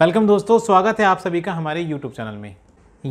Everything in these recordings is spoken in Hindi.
वेलकम दोस्तों स्वागत है आप सभी का हमारे यूट्यूब चैनल में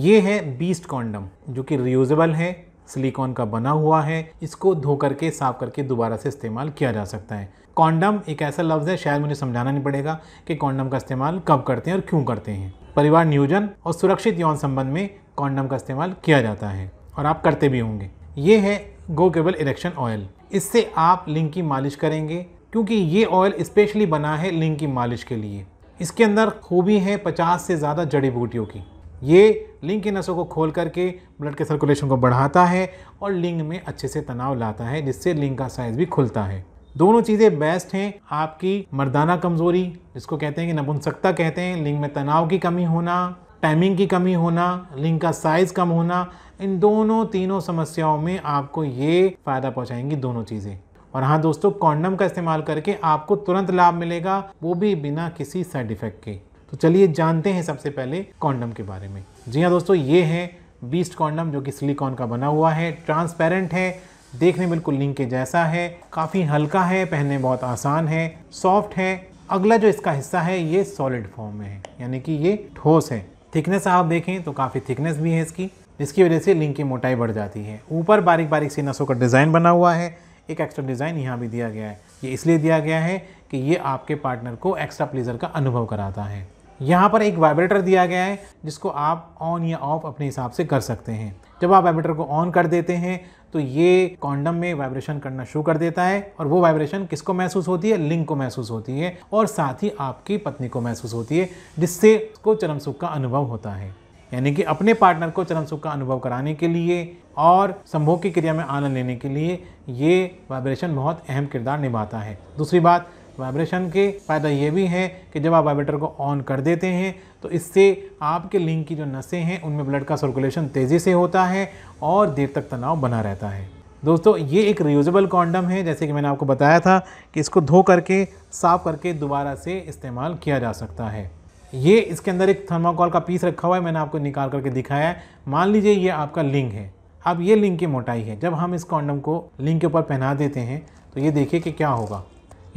ये है बीस्ट कॉन्डम जो कि रियूजेबल है सिलिकॉन का बना हुआ है इसको धो करके साफ करके दोबारा से इस्तेमाल किया जा सकता है कॉन्डम एक ऐसा लफ्ज़ है शायद मुझे समझाना नहीं पड़ेगा कि कॉन्डम का इस्तेमाल कब करते हैं और क्यों करते हैं परिवार नियोजन और सुरक्षित यौन संबंध में कॉन्डम का इस्तेमाल किया जाता है और आप करते भी होंगे ये है गो केबल इरेक्शन ऑयल इससे आप लिंग की मालिश करेंगे क्योंकि ये ऑयल स्पेशली बना है लिंग की मालिश के लिए इसके अंदर खूबी है पचास से ज़्यादा जड़ी बूटियों की ये लिंग की नसों को खोल करके ब्लड के सर्कुलेशन को बढ़ाता है और लिंग में अच्छे से तनाव लाता है जिससे लिंग का साइज भी खुलता है दोनों चीज़ें बेस्ट हैं आपकी मर्दाना कमज़ोरी जिसको कहते हैं कि नपुंसकता कहते हैं लिंग में तनाव की कमी होना टाइमिंग की कमी होना लिंग का साइज़ कम होना इन दोनों तीनों समस्याओं में आपको ये फ़ायदा पहुंचाएंगी दोनों चीज़ें और हाँ दोस्तों कॉन्डम का इस्तेमाल करके आपको तुरंत लाभ मिलेगा वो भी बिना किसी साइड इफेक्ट के तो चलिए जानते हैं सबसे पहले कॉन्डम के बारे में जी हाँ दोस्तों ये है बीस्ट कॉन्डम जो कि सिलिकॉन का बना हुआ है ट्रांसपेरेंट है देखने बिल्कुल लिंक के जैसा है काफ़ी हल्का है पहनने बहुत आसान है सॉफ्ट है अगला जो इसका हिस्सा है ये सॉलिड फॉर्म में है यानी कि ये ठोस है थिकनेस आप देखें तो काफ़ी थिकनेस भी है इसकी जिसकी वजह से लिंक की मोटाई बढ़ जाती है ऊपर बारीक बारीक सी नसों का डिज़ाइन बना हुआ है एक एक्स्ट्रा डिज़ाइन यहाँ भी दिया गया है ये इसलिए दिया गया है कि ये आपके पार्टनर को एक्स्ट्रा प्लेजर का अनुभव कराता है यहाँ पर एक वाइब्रेटर दिया गया है जिसको आप ऑन या ऑफ अपने हिसाब से कर सकते हैं जब आप वाइब्रेटर को ऑन कर देते हैं तो ये कॉन्डम में वाइब्रेशन करना शुरू कर देता है और वो वाइब्रेशन किसको महसूस होती है लिंग को महसूस होती है और साथ ही आपकी पत्नी को महसूस होती है जिससे उसको चरम सुख का अनुभव होता है यानी कि अपने पार्टनर को चरम सुख का अनुभव कराने के लिए और संभोग की क्रिया में आनंद लेने के लिए ये वाइब्रेशन बहुत अहम किरदार निभाता है दूसरी बात वाइब्रेशन के फ़ायदा ये भी है कि जब आप वाइब्रेटर को ऑन कर देते हैं तो इससे आपके लिंग की जो नसें हैं उनमें ब्लड का सर्कुलेशन तेज़ी से होता है और देर तक तनाव बना रहता है दोस्तों ये एक रियूजेबल कॉन्डम है जैसे कि मैंने आपको बताया था कि इसको धो करके साफ़ करके दोबारा से इस्तेमाल किया जा सकता है ये इसके अंदर एक थर्माकोल का पीस रखा हुआ है मैंने आपको निकाल करके दिखाया है मान लीजिए ये आपका लिंग है अब ये लिंग की मोटाई है जब हम इस कॉन्डम को लिंग के ऊपर पहना देते हैं तो ये देखिए कि क्या होगा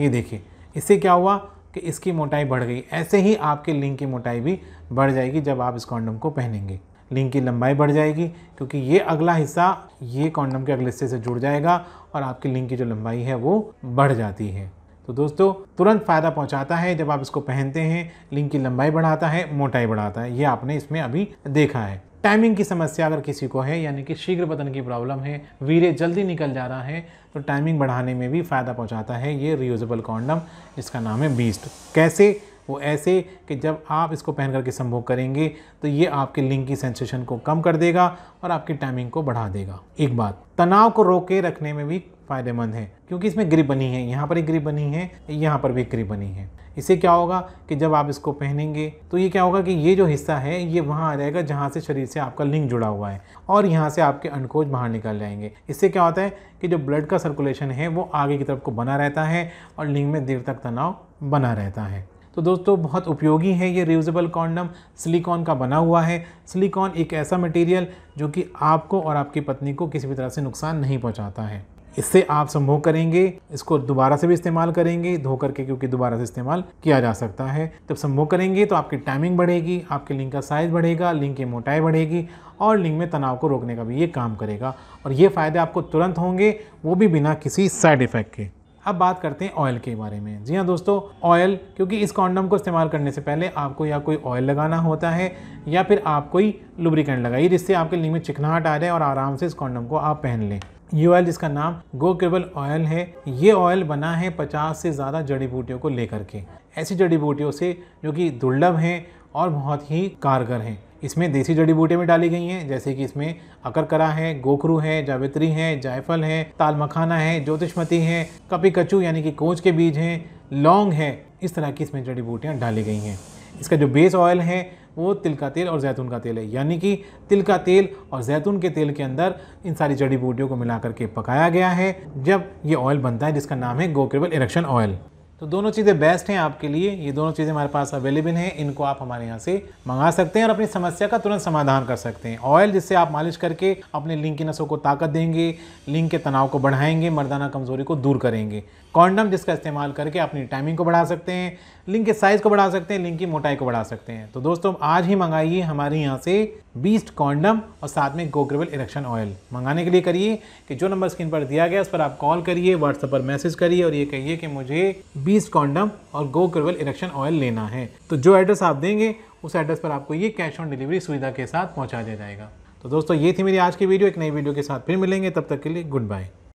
ये देखिए इससे क्या हुआ कि इसकी मोटाई बढ़ गई ऐसे ही आपके लिंग की मोटाई भी बढ़ जाएगी जब आप इस कॉन्डम को पहनेंगे लिंग की लंबाई बढ़ जाएगी क्योंकि ये अगला हिस्सा ये कॉन्डम के अगले हिस्से से जुड़ जाएगा और आपकी लिंग की जो लंबाई है वो बढ़ जाती है तो दोस्तों तुरंत फ़ायदा पहुंचाता है जब आप इसको पहनते हैं लिंक की लंबाई बढ़ाता है मोटाई बढ़ाता है ये आपने इसमें अभी देखा है टाइमिंग की समस्या अगर किसी को है यानी कि शीघ्र पतन की प्रॉब्लम है वीरे जल्दी निकल जा रहा है तो टाइमिंग बढ़ाने में भी फ़ायदा पहुंचाता है ये रियूजेबल कॉन्डम इसका नाम है बीस्ट कैसे वो ऐसे कि जब आप इसको पहन करके संभोग करेंगे तो ये आपके लिंग की सेंसेशन को कम कर देगा और आपकी टाइमिंग को बढ़ा देगा एक बात तनाव को रोके रखने में भी फ़ायदेमंद है क्योंकि इसमें ग्रिप बनी है यहाँ पर एक ग्रिप बनी है यहाँ पर भी ग्रिप बनी है इससे क्या होगा कि जब आप इसको पहनेंगे तो ये क्या होगा कि ये जो हिस्सा है ये वहाँ आ जाएगा जहाँ से शरीर से आपका लिंग जुड़ा हुआ है और यहाँ से आपके अंडकोज बाहर निकल जाएंगे इससे क्या होता है कि जो ब्लड का सर्कुलेशन है वो आगे की तरफ को बना रहता है और लिंग में देर तक तनाव बना रहता है तो दोस्तों बहुत उपयोगी है ये रियूजेबल कॉन्डम सिलिकॉन का बना हुआ है सिलिकॉन एक ऐसा मटेरियल जो कि आपको और आपकी पत्नी को किसी भी तरह से नुकसान नहीं पहुंचाता है इससे आप संभोग करेंगे इसको दोबारा से भी इस्तेमाल करेंगे धो करके क्योंकि दोबारा से इस्तेमाल किया जा सकता है जब संभोग करेंगे तो आपकी टाइमिंग बढ़ेगी आपके लिंक का साइज़ बढ़ेगा लिंक की मोटाई बढ़ेगी और लिंक में तनाव को रोकने का भी ये काम करेगा और ये फ़ायदे आपको तुरंत होंगे वो भी बिना किसी साइड इफ़ेक्ट के अब बात करते हैं ऑयल के बारे में जी हाँ दोस्तों ऑयल क्योंकि इस कॉन्डम को इस्तेमाल करने से पहले आपको या कोई ऑयल लगाना होता है या फिर आप कोई लुब्रिकेंट लगाइए जिससे आपके लिंग में चिकनाहट आ जाए और आराम से इस कॉन्डम को आप पहन लें ये ऑयल जिसका नाम गो केबल ऑयल है ये ऑयल बना है 50 से ज़्यादा जड़ी बूटियों को लेकर के ऐसी जड़ी बूटियों से जो कि दुर्लभ हैं और बहुत ही कारगर हैं इसमें देसी जड़ी बूटे भी डाली गई हैं जैसे कि इसमें अकरकरा है गोखरू है जावित्री है जायफल है ताल मखाना है ज्योतिषमती है कपी कचू यानी कि कोच के बीज हैं लौंग है इस तरह की इसमें जड़ी बूटियाँ डाली गई हैं इसका जो बेस ऑयल है वो तिल का तेल और जैतून का तेल है यानी कि तिल का तेल और जैतून के तेल के अंदर इन सारी जड़ी बूटियों को मिला करके पकाया गया है जब ये ऑयल बनता है जिसका नाम है गोक्रेबल इरेक्शन ऑयल तो दोनों चीज़ें बेस्ट हैं आपके लिए ये दोनों चीज़ें हमारे पास अवेलेबल हैं इनको आप हमारे यहाँ से मंगा सकते हैं और अपनी समस्या का तुरंत समाधान कर सकते हैं ऑयल जिससे आप मालिश करके अपने लिंग की नसों को ताकत देंगे लिंग के तनाव को बढ़ाएंगे मर्दाना कमजोरी को दूर करेंगे कॉन्डम जिसका इस्तेमाल करके अपनी टाइमिंग को बढ़ा सकते हैं लिंग के साइज़ को बढ़ा सकते हैं लिंग की मोटाई को बढ़ा सकते हैं तो दोस्तों आज ही मंगाइए हमारे यहाँ से बीस्ट कॉन्डम और साथ में गोग्रेबल इलेक्शन ऑयल मंगाने के लिए करिए कि जो नंबर स्क्रीन पर दिया गया उस पर आप कॉल करिए व्हाट्सएप पर मैसेज करिए और ये कहिए कि मुझे बीस कॉन्डम और गो करवल इरेक्शन ऑयल लेना है तो जो एड्रेस आप देंगे उस एड्रेस पर आपको ये कैश ऑन डिलीवरी सुविधा के साथ पहुँचा दिया जाएगा तो दोस्तों ये थी मेरी आज की वीडियो एक नई वीडियो के साथ फिर मिलेंगे तब तक के लिए गुड बाय